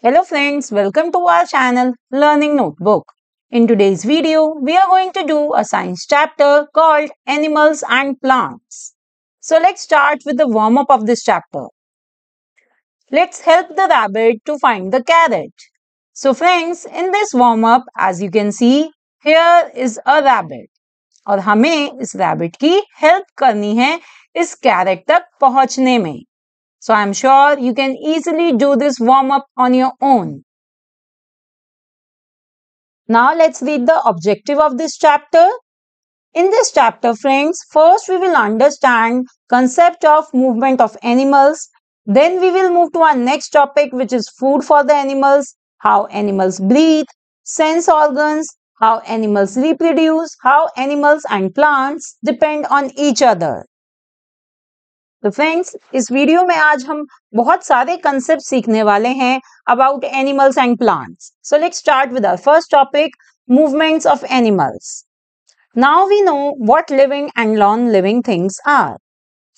Hello friends, welcome to our channel Learning Notebook. In today's video, we are going to do a science chapter called Animals and Plants. So let's start with the warm-up of this chapter. Let's help the rabbit to find the carrot. So friends, in this warm-up, as you can see, here is a rabbit. and we have to help this rabbit to reach carrot carrot. So I'm sure you can easily do this warm up on your own. Now let's read the objective of this chapter. In this chapter friends, first we will understand concept of movement of animals. Then we will move to our next topic which is food for the animals, how animals breathe, sense organs, how animals reproduce, how animals and plants depend on each other. तो friends इस video में आज हम बहुत सारे concept सीखने वाले हैं about animals and plants so let start with our first topic movements of animals now we know what living and non living things are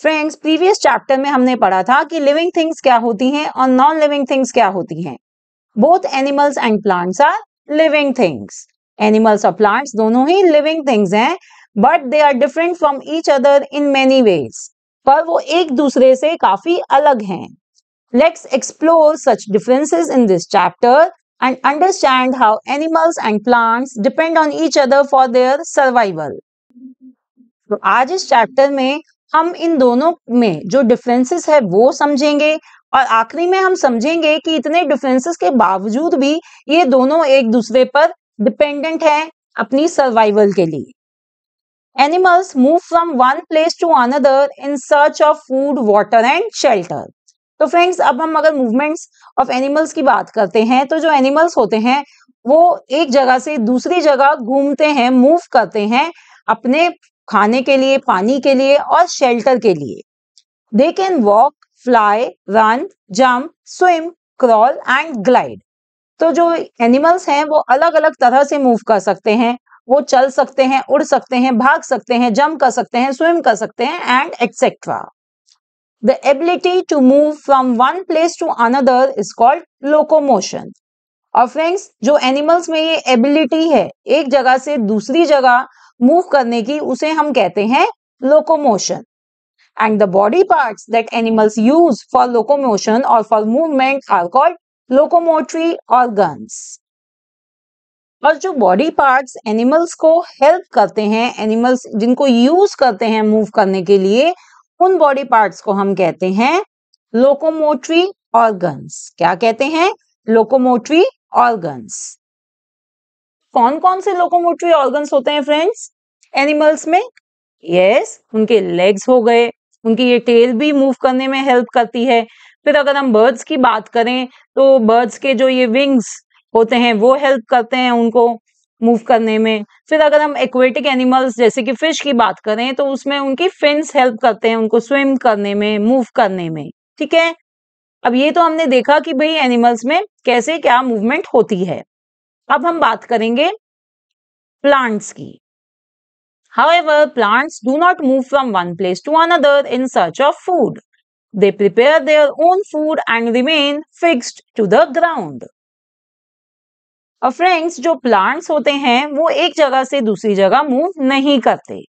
friends previous chapter में हमने पढ़ा था कि लिविंग थिंग्स क्या होती हैं और नॉन लिविंग थिंग्स क्या होती हैं both animals and plants are living things animals और प्लांट्स दोनों ही लिविंग थिंग्स हैं but they are different from each other in many ways पर वो एक दूसरे से काफी अलग हैं let's explore such differences in this chapter and understand how animals and plants depend on each other for their survival तो आज इस चैप्टर में हम इन दोनों में जो डिफरेंसेस है वो समझेंगे और आखिरी में हम समझेंगे कि इतने डिफरेंसेस के बावजूद भी ये दोनों एक दूसरे पर डिपेंडेंट हैं अपनी सर्वाइवल के लिए animals move from one place to another in search of food water and shelter तो फ्रेंड्स अब हम अगर मूवमेंट्स ऑफ एनिमल्स की बात करते हैं तो जो एनिमल्स होते हैं वो एक जगह से दूसरी जगह घूमते हैं मूव करते हैं अपने खाने के लिए पानी के लिए और शेल्टर के लिए they can walk fly run jump swim crawl and glide तो जो एनिमल्स हैं वो अलग अलग तरह से मूव कर सकते हैं वो चल सकते हैं उड़ सकते हैं भाग सकते हैं जम कर सकते हैं स्विम कर सकते हैं and etcetera the ability to move from one place to another is called locomotion और फ्रेंड्स जो एनिमल्स में ये एबिलिटी है एक जगह से दूसरी जगह मूव करने की उसे हम कहते हैं locomotion and the body part that animals use for locomotion और for movement are called locomotory organs और जो बॉडी पार्ट्स एनिमल्स को हेल्प करते हैं एनिमल्स जिनको यूज करते हैं मूव करने के लिए उन बॉडी पार्ट्स को हम कहते हैं लोकोमोटरी ऑर्गन्स क्या कहते हैं लोकोमोटरी ऑर्गन्स कौन कौन से लोकोमोटरी ऑर्गन्स होते हैं फ्रेंड्स एनिमल्स में यस yes, उनके लेग्स हो गए उनकी ये टेल भी मूव करने में हेल्प करती है फिर अगर हम बर्ड्स की बात करें तो बर्ड्स के जो ये विंग्स होते हैं वो हेल्प करते हैं उनको मूव करने में फिर अगर हम एक्वेटिक एनिमल्स जैसे कि फिश की बात करें तो उसमें उनकी फिन्स हेल्प करते हैं उनको स्विम करने में मूव करने में ठीक है अब ये तो हमने देखा कि भाई एनिमल्स में कैसे क्या मूवमेंट होती है अब हम बात करेंगे प्लांट्स की However, plants do not move from one place to another in search of food they prepare their own food and remain fixed to the ground और फ्रेंड्स जो प्लांट्स होते हैं वो एक जगह से दूसरी जगह मूव नहीं करते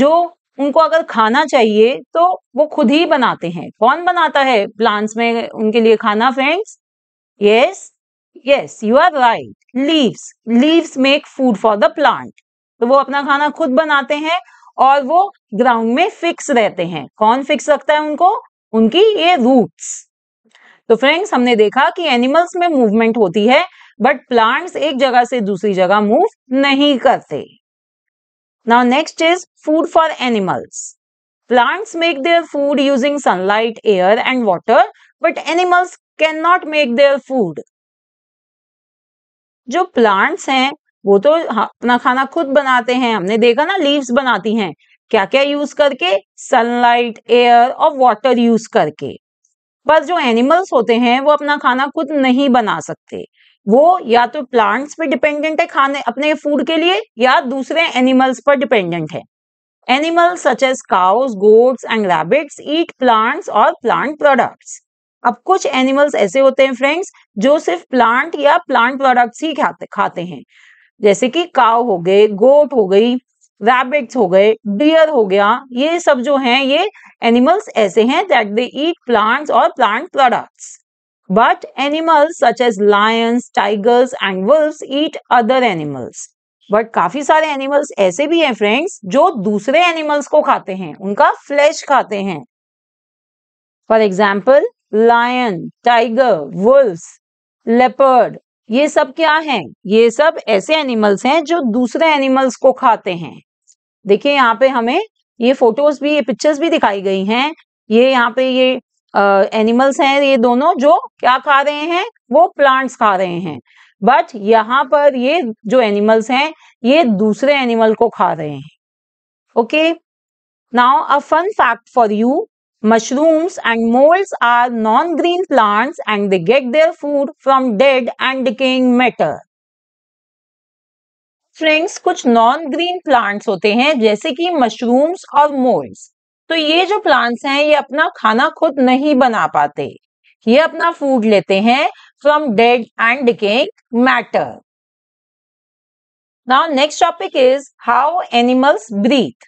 जो उनको अगर खाना चाहिए तो वो खुद ही बनाते हैं कौन बनाता है प्लांट्स में उनके लिए खाना friends yes yes you are right leaves leaves make food for the plant तो वो अपना खाना खुद बनाते हैं और वो ग्राउंड में फिक्स रहते हैं कौन फिक्स रखता है उनको उनकी ये रूट्स तो फ्रेंड्स हमने देखा कि एनिमल्स में मूवमेंट होती है बट प्लांट्स एक जगह से दूसरी जगह मूव नहीं करते now next is food for animals plants make their food using sunlight air and water but animals can not make their food जो प्लांट्स हैं वो तो अपना खाना खुद बनाते हैं हमने देखा ना लीव्स बनाती हैं क्या क्या यूज करके सनलाइट एयर और वाटर यूज करके पर जो एनिमल्स होते हैं वो अपना खाना खुद नहीं बना सकते वो या तो प्लांट्स पे डिपेंडेंट है खाने अपने फूड के लिए या दूसरे एनिमल्स पर डिपेंडेंट है animals such as cows goats and rabbits eat plants और प्लांट प्रोडक्ट्स अब कुछ एनिमल्स ऐसे होते हैं फ्रेंड्स जो सिर्फ प्लांट या प्लांट प्रोडक्ट्स ही खाते खाते हैं जैसे कि काव हो गए गोट हो गई रैबिट्स हो गए डियर हो गया ये सब जो हैं ये एनिमल्स ऐसे हैं दैट दे ईट प्लांट्स और plant products But animals such as lions, tigers and wolves eat other animals. But काफी सारे एनिमल्स ऐसे भी हैं फ्रेंड्स जो दूसरे एनिमल्स को खाते हैं उनका फ्लैश खाते हैं for example lion tiger wolf leopard ये सब क्या हैं? ये सब ऐसे एनिमल्स हैं जो दूसरे एनिमल्स को खाते हैं देखिए यहाँ पे हमें ये फोटोज भी ये पिक्चर्स भी दिखाई गई हैं ये यहाँ पे ये एनिमल्स हैं ये दोनों जो क्या खा रहे हैं वो प्लांट्स खा रहे हैं बट यहाँ पर ये जो एनिमल्स हैं ये दूसरे एनिमल को खा रहे हैं okay now a fun fact for you mushrooms and moulds are non green plants and they get their food from dead and decaying matter friends कुछ नॉन ग्रीन प्लांट्स होते हैं जैसे कि मशरूम्स और मोल्ड्स तो ये जो प्लांट्स हैं ये अपना खाना खुद नहीं बना पाते ये अपना फूड लेते हैं from dead and decaying matter now next topic is how animals breathe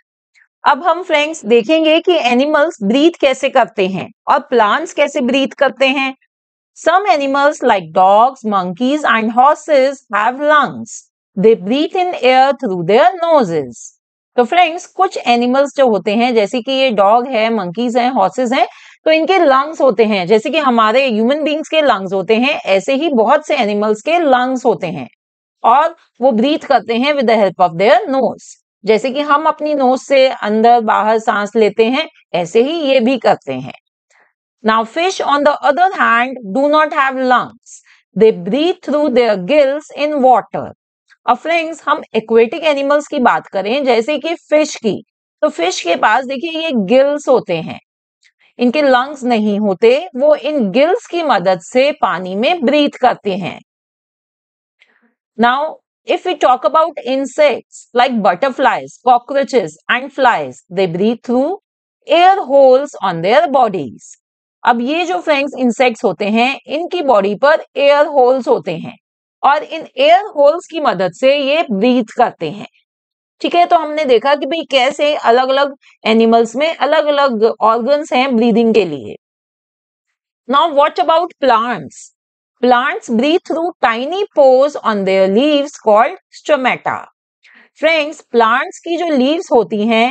अब हम फ्रेंड्स देखेंगे कि एनिमल्स ब्रीथ कैसे करते हैं और प्लांट्स कैसे ब्रीथ करते हैं some animals like dogs monkeys and horses have lungs they breathe in air through their noses तो फ्रेंड्स कुछ एनिमल्स जो होते हैं जैसे कि ये डॉग है मंकीज हैं हॉर्सेस हैं तो इनके लंग्स होते हैं जैसे कि हमारे ह्यूमन बींग्स के लंग्स होते हैं ऐसे ही बहुत से एनिमल्स के लंग्स होते हैं और वो ब्रीथ करते हैं with the help of their nose जैसे कि हम अपनी नोज से अंदर बाहर सांस लेते हैं ऐसे ही ये भी करते हैं now fish on the other hand do not have lungs they breathe through their gills in water और फ्रेंड्स हम एक्वेटिक एनिमल्स की बात करें जैसे कि फिश की तो फिश के पास देखिए ये गिल्स होते हैं इनके लंग्स नहीं होते वो इन गिल्स की मदद से पानी में ब्रीथ करते हैं now if you talk about insects like butterflies cockroaches and flies they breathe through air holes on their bodies अब ये जो फ्रेंड्स इंसेक्ट्स होते हैं इनकी बॉडी पर एयर होल्स होते हैं और इन एयर होल्स की मदद से ये ब्रीथ करते हैं ठीक है तो हमने देखा कि भाई कैसे अलग अलग एनिमल्स में अलग अलग ऑर्गन्स हैं ब्रीदिंग के लिए now what about plants plants breathe through tiny pores on their leaves called stomata friends plants की जो लीव्स होती हैं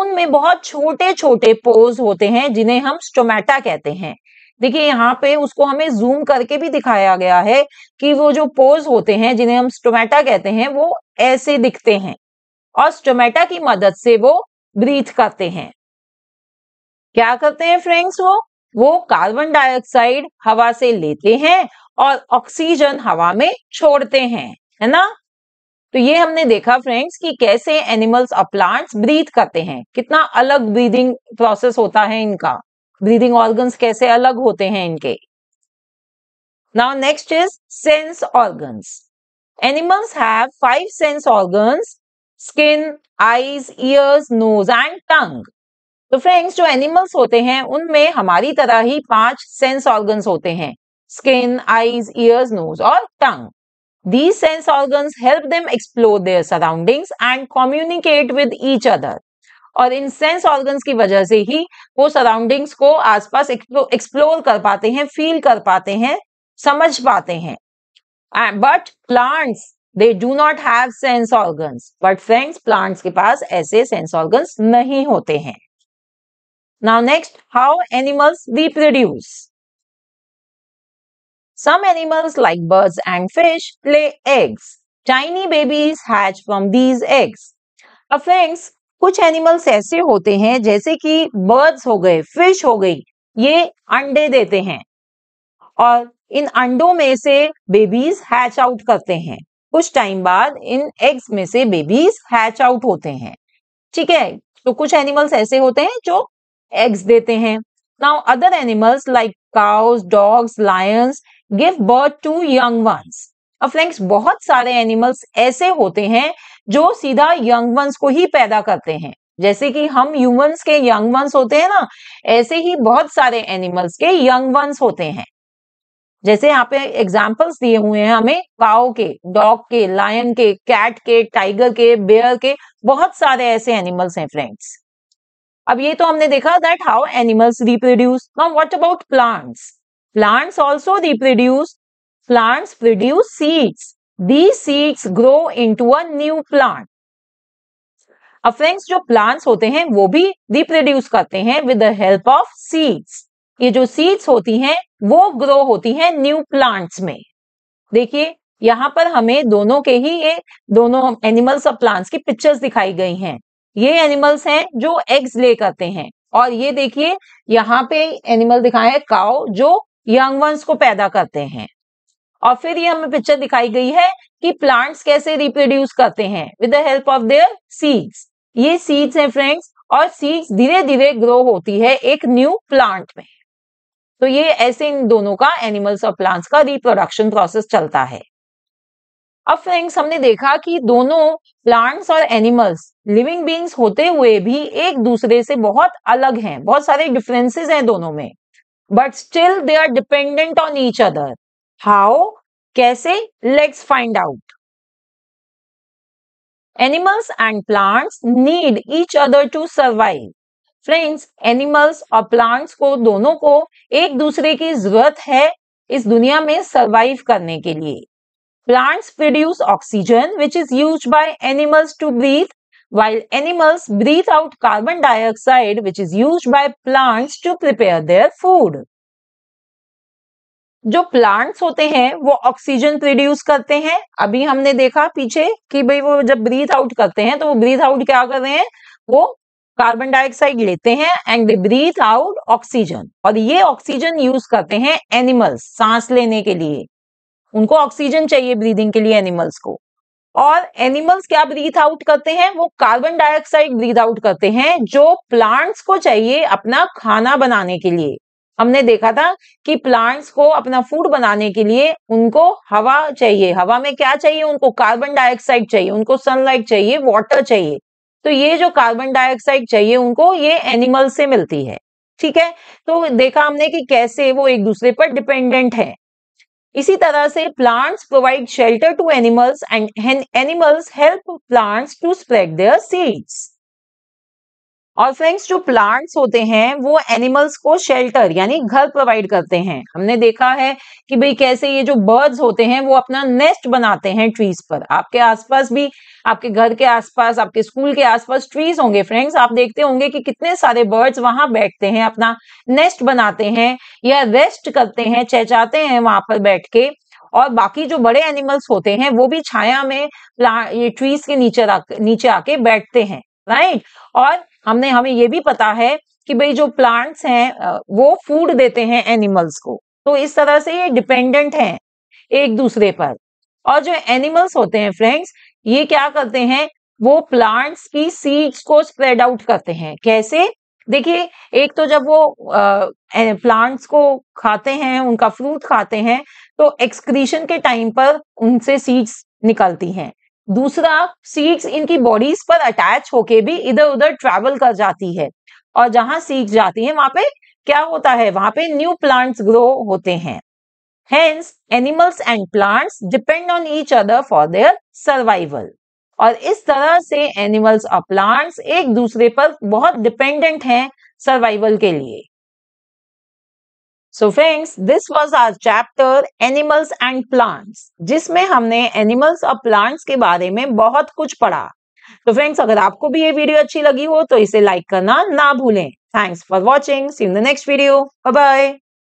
उनमें बहुत छोटे छोटे पोर्स होते हैं जिन्हें हम स्टोमेटा कहते हैं देखिए यहाँ पे उसको हमें जूम करके भी दिखाया गया है कि वो जो पोज होते हैं जिन्हें हम स्टोमेटा कहते हैं वो ऐसे दिखते हैं और स्टोमेटा की मदद से वो ब्रीथ करते हैं क्या करते हैं फ्रेंड्स वो वो कार्बन डाइऑक्साइड हवा से लेते हैं और ऑक्सीजन हवा में छोड़ते हैं है ना तो ये हमने देखा फ्रेंड्स कि कैसे एनिमल्स और प्लांट्स ब्रीथ करते हैं कितना अलग ब्रीदिंग प्रोसेस होता है इनका ब्रीदिंग ऑर्गन्स कैसे अलग होते हैं इनके now next is sense organs animals have five sense organs skin eyes ears nose and tongue तो फ्रेंड्स जो एनिमल्स होते हैं उनमें हमारी तरह ही पांच सेंस ऑर्गन्स होते हैं स्किन आईज ईयर्स नोज और टंग These sense organs help them explore their surroundings and communicate with each other. और इन सेंस ऑर्गन्स की वजह से ही वो सराउंडिंग्स को आसपास एक्सप्लोर कर पाते हैं फील कर पाते हैं समझ पाते हैं but plants they do not have sense organs but friends plants के पास ऐसे सेंस ऑर्गन्स नहीं होते हैं now next how animals reproduce some animals like birds and fish lay eggs tiny babies hatch from these eggs Now कुछ animals ऐसे होते हैं जैसे कि बर्ड्स हो गए फिश हो गई ये अंडे देते हैं और इन अंडों में से बेबीज हैच आउट करते हैं कुछ टाइम बाद इन एग्स में से बेबीज हैच आउट होते हैं ठीक है तो कुछ एनिमल्स ऐसे होते हैं जो एग्स देते हैं now other animals like cows dogs lions give birth to young ones अब फ्रेंड्स बहुत सारे एनिमल्स ऐसे होते हैं जो सीधा यंग वंस को ही पैदा करते हैं जैसे कि हम ह्यूमंस के यंग वंस होते हैं ना ऐसे ही बहुत सारे एनिमल्स के यंग वंस होते हैं जैसे यहाँ पे एग्जाम्पल्स दिए हुए हैं हमें काओ के डॉग के लायन के कैट के टाइगर के बेयर के बहुत सारे ऐसे एनिमल्स हैं फ्रेंड्स अब ये तो हमने देखा that how animals reproduce now what about plants plants also reproduce plants produce seeds. These seeds grow into a new plant. अब फ्रेंड्स जो प्लांट्स होते हैं वो भी रिप्रोड्यूस करते हैं with the help of seeds ये जो सीड्स होती हैं वो ग्रो होती हैं न्यू प्लांट्स में देखिए यहाँ पर हमें दोनों के ही ये दोनों एनिमल्स और प्लांट्स की पिक्चर्स दिखाई गई हैं ये एनिमल्स हैं जो एग्स ले करते हैं और ये देखिए यहाँ पे एनिमल दिखाए काओ जो यंग वंस को पैदा करते हैं और फिर ये हमें पिक्चर दिखाई गई है कि प्लांट्स कैसे रिप्रोड्यूस करते हैं with the help of their seeds ये सीड्स हैं फ्रेंड्स और सीड्स धीरे धीरे ग्रो होती है एक न्यू प्लांट में तो ये ऐसे इन दोनों का एनिमल्स और प्लांट्स का रिप्रोडक्शन प्रोसेस चलता है अब फ्रेंड्स हमने देखा कि दोनों प्लांट्स और एनिमल्स लिविंग बींग्स होते हुए भी एक दूसरे से बहुत अलग हैं बहुत सारे डिफरेंसेस हैं दोनों में but still they are dependent on each other how कैसे let's find out animals and plants need each other to survive friends animals और प्लांट्स को दोनों को एक दूसरे की जरूरत है इस दुनिया में सर्वाइव करने के लिए plants produce oxygen which is use by animals to breathe while animals breathe out carbon dioxide which is use by plants to prepare their food जो प्लांट्स होते हैं वो ऑक्सीजन प्रोड्यूस करते हैं अभी हमने देखा पीछे कि भाई वो जब ब्रीथ आउट करते हैं तो वो ब्रीथ आउट क्या कर रहे हैं वो कार्बन डाइऑक्साइड लेते हैं and they breathe out oxygen और ये ऑक्सीजन यूज करते हैं एनिमल्स सांस लेने के लिए उनको ऑक्सीजन चाहिए ब्रीदिंग के लिए एनिमल्स को और एनिमल्स क्या ब्रीथ आउट करते हैं वो कार्बन डाइऑक्साइड ब्रीथ आउट करते हैं जो प्लांट्स को चाहिए अपना खाना बनाने के लिए हमने देखा था कि प्लांट्स को अपना फूड बनाने के लिए उनको हवा चाहिए हवा में क्या चाहिए उनको कार्बन डाइऑक्साइड चाहिए उनको सनलाइट चाहिए वाटर चाहिए तो ये जो कार्बन डाइऑक्साइड चाहिए उनको ये एनिमल से मिलती है ठीक है तो देखा हमने कि कैसे वो एक दूसरे पर डिपेंडेंट है इसी तरह से plants provide shelter to animals and animals help plants to spread their seeds और फ्रेंड्स जो प्लांट्स होते हैं वो एनिमल्स को शेल्टर यानी घर प्रोवाइड करते हैं हमने देखा है कि भाई कैसे ये जो बर्ड्स होते हैं वो अपना नेस्ट बनाते हैं ट्रीज पर आपके आसपास भी आपके घर के आसपास आपके स्कूल के आसपास ट्रीज होंगे फ्रेंड्स आप देखते होंगे कि कितने सारे बर्ड्स वहां बैठते हैं अपना नेस्ट बनाते हैं या रेस्ट करते हैं चहचाते हैं वहां पर बैठ के और बाकी जो बड़े एनिमल्स होते हैं वो भी छाया में ट्रीज के नीचे नीचे आके बैठते हैं राइट और हमने हमें ये भी पता है कि भाई जो प्लांट्स हैं वो फूड देते हैं एनिमल्स को तो इस तरह से ये डिपेंडेंट हैं एक दूसरे पर और जो एनिमल्स होते हैं फ्रेंड्स ये क्या करते हैं वो प्लांट्स की सीड्स को स्प्रेड आउट करते हैं कैसे देखिए एक तो जब वो प्लांट्स को खाते हैं उनका फ्रूट खाते हैं तो एक्सक्रीशन के टाइम पर उनसे सीड्स निकलती हैं दूसरा सीक्स इनकी बॉडीज पर अटैच होके भी इधर उधर ट्रेवल कर जाती है और जहां सीक्स जाती है वहां पे क्या होता है वहां पे न्यू प्लांट्स ग्रो होते हैं hence animals and plants depend on each other for their survival और इस तरह से एनिमल्स और प्लांट्स एक दूसरे पर बहुत डिपेंडेंट हैं सर्वाइवल के लिए so friends this was our chapter animals and plants जिसमें हमने एनिमल्स और प्लांट्स के बारे में बहुत कुछ पढ़ा तो फ्रेंड्स अगर आपको भी ये वीडियो अच्छी लगी हो तो इसे लाइक करना ना भूलें thanks for watching see in the next video bye